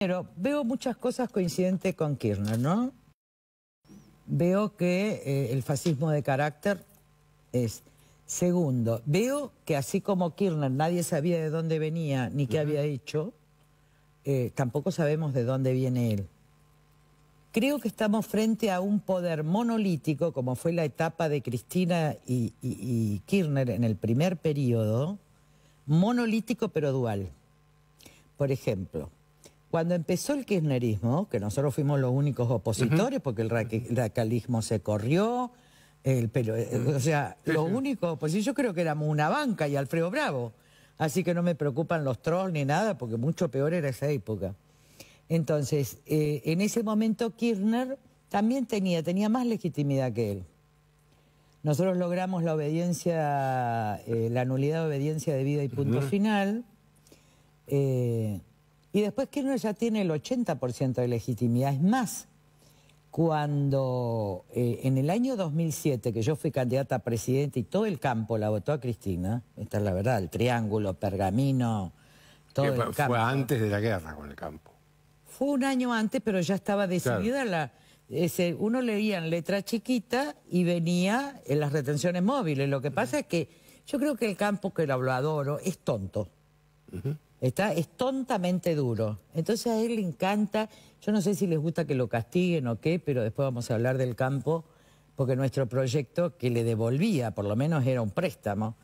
Pero veo muchas cosas coincidentes con Kirchner, ¿no? Veo que eh, el fascismo de carácter es. Segundo, veo que así como Kirchner nadie sabía de dónde venía ni qué había hecho, eh, tampoco sabemos de dónde viene él. Creo que estamos frente a un poder monolítico, como fue la etapa de Cristina y, y Kirchner en el primer periodo, monolítico pero dual. Por ejemplo, cuando empezó el kirchnerismo, que nosotros fuimos los únicos opositores, porque el, racalismo se corrió, el eh, o sea, los únicos pues yo creo que éramos una banca y Alfredo Bravo. Así que no me preocupan los trolls ni nada, porque mucho peor era esa época. Entonces, eh, en ese momento Kirchner también tenía, tenía más legitimidad que él. Nosotros logramos la obediencia, eh, la nulidad de obediencia de vida y punto final. Eh, y después Kirchner ya tiene el 80% de legitimidad. Es más, cuando eh, en el año 2007, que yo fui candidata a presidente y todo el campo la votó a Cristina, esta es la verdad, el triángulo, pergamino, todo el fue, Fue antes de la guerra con el campo. Fue un año antes, pero ya estaba decidida la... uno leía en letra chiquita y venía en las retenciones móviles. Lo que pasa es que yo creo que el campo que lo adoro es tonto es tontamente duro. Entonces a él le encanta, yo no sé si les gusta que lo castiguen o qué, pero después vamos a hablar del campo, porque nuestro proyecto que le devolvía, por lo menos era un préstamo,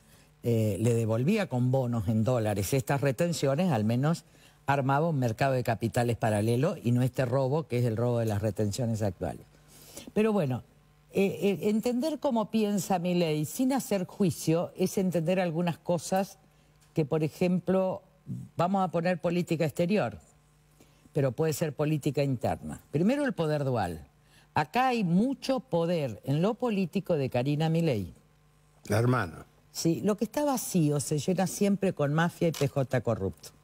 eh, le devolvía con bonos en dólares estas retenciones, al menos armaba un mercado de capitales paralelo y no este robo, que es el robo de las retenciones actuales. Pero bueno, eh, eh, entender cómo piensa mi ley sin hacer juicio es entender algunas cosas que, por ejemplo, vamos a poner política exterior, pero puede ser política interna. Primero el poder dual. Acá hay mucho poder en lo político de Karina Milei. La hermana. Sí, lo que está vacío se llena siempre con mafia y PJ corrupto.